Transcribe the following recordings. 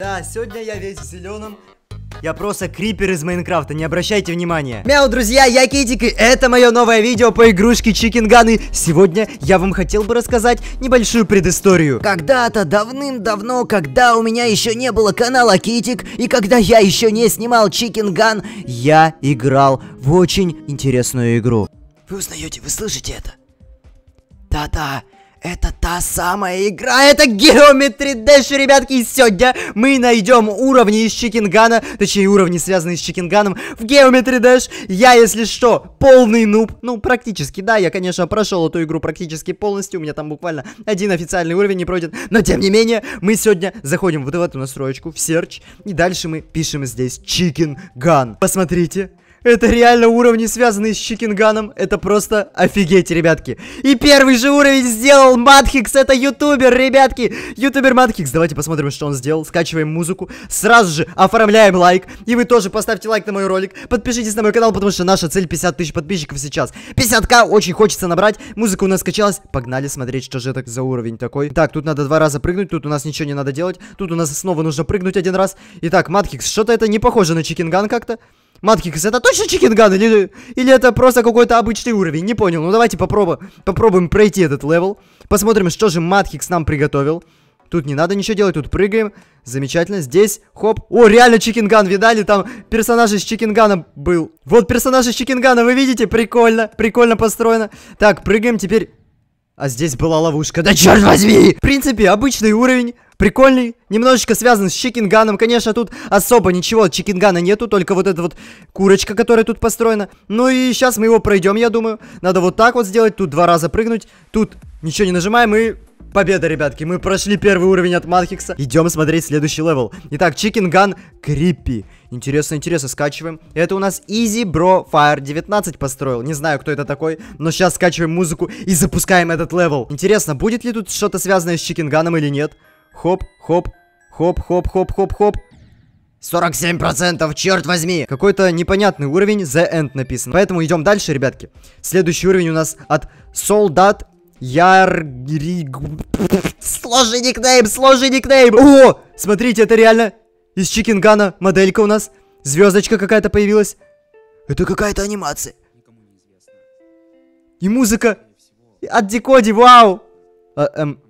Да, сегодня я весь в зеленом. Я просто крипер из Майнкрафта, не обращайте внимания. Мяу, друзья, я Китик, и это мое новое видео по игрушке Чикинган, и сегодня я вам хотел бы рассказать небольшую предысторию. Когда-то, давным-давно, когда у меня еще не было канала Китик, и когда я еще не снимал Чикинган, я играл в очень интересную игру. Вы узнаете, вы слышите это? Да-да, это та самая игра, это Geometry Dash, ребятки, и сегодня мы найдем уровни из Чикингана, точнее уровни, связанные с Чикинганом, в Geometry Dash. Я, если что, полный нуб, ну, практически, да, я, конечно, прошел эту игру практически полностью, у меня там буквально один официальный уровень не пройден, но, тем не менее, мы сегодня заходим вот в эту настроечку, в Search, и дальше мы пишем здесь Чикинган. Посмотрите, это реально уровни, связанные с Чикинганом. Это просто офигеть, ребятки. И первый же уровень сделал Матхикс. Это ютубер, ребятки. Ютубер Матхикс. Давайте посмотрим, что он сделал. Скачиваем музыку. Сразу же оформляем лайк. И вы тоже поставьте лайк на мой ролик. Подпишитесь на мой канал, потому что наша цель 50 тысяч подписчиков сейчас. 50к очень хочется набрать. Музыка у нас скачалась. Погнали смотреть, что же это за уровень такой. Так, тут надо два раза прыгнуть. Тут у нас ничего не надо делать. Тут у нас снова нужно прыгнуть один раз. Итак, Матхикс, что-то это не похоже на Чикинган как-то. Маткикс, это точно чикенган или, или это просто какой-то обычный уровень? Не понял. Ну давайте попробуем, попробуем пройти этот левел. Посмотрим, что же Маткикс нам приготовил. Тут не надо ничего делать, тут прыгаем. Замечательно, здесь, хоп. О, реально Чикинган, видали? Там персонаж из Чикингана был. Вот персонаж из Чикингана, вы видите? Прикольно, прикольно построено. Так, прыгаем теперь. А здесь была ловушка. Да черт возьми! В принципе, обычный уровень. Прикольный, немножечко связан с чикинганом. Конечно, тут особо ничего от чикингана нету, только вот эта вот курочка, которая тут построена. Ну и сейчас мы его пройдем, я думаю. Надо вот так вот сделать, тут два раза прыгнуть. Тут ничего не нажимаем и... Победа, ребятки, мы прошли первый уровень от Манхикса. Идем смотреть следующий левел. Итак, чикинган Криппи. Интересно, интересно, скачиваем. Это у нас Easy Bro Fire 19 построил. Не знаю, кто это такой, но сейчас скачиваем музыку и запускаем этот левел. Интересно, будет ли тут что-то связанное с чикинганом или нет? Хоп, хоп, хоп, хоп, хоп, хоп, хоп. 47%, черт возьми! Какой-то непонятный уровень, The End написано. Поэтому идем дальше, ребятки. Следующий уровень у нас от Солдат Яргриг... Сложи никнейм, сложи никнейм! О, смотрите, это реально из Чикингана моделька у нас. Звездочка какая-то появилась. Это какая-то анимация. И музыка от Декоди, вау! А, эм,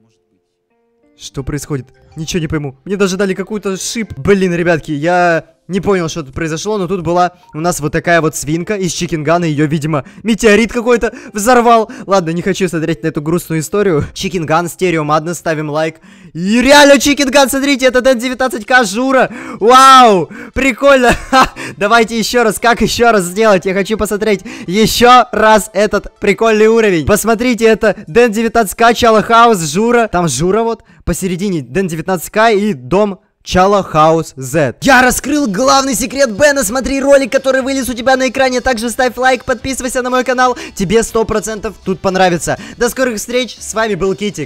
что происходит? Ничего не пойму. Мне даже дали какую-то шип. Блин, ребятки, я не понял, что тут произошло, но тут была у нас вот такая вот свинка из Чикингана. Ее, видимо, метеорит какой-то взорвал. Ладно, не хочу смотреть на эту грустную историю. Чикинган, стерео, мадно, ставим лайк. И реально Чикинган, смотрите, это Дэн 19К Жура. Вау, прикольно. Ха, давайте еще раз, как еще раз сделать? Я хочу посмотреть еще раз этот прикольный уровень. Посмотрите, это Дэн 19К, Чалахаус, Жура. Там Жура вот посередине, Дэн 19К и дом Чала Хаус Z. Я раскрыл главный секрет Бена, смотри ролик, который вылез у тебя на экране, также ставь лайк, подписывайся на мой канал, тебе 100% тут понравится. До скорых встреч, с вами был Китик.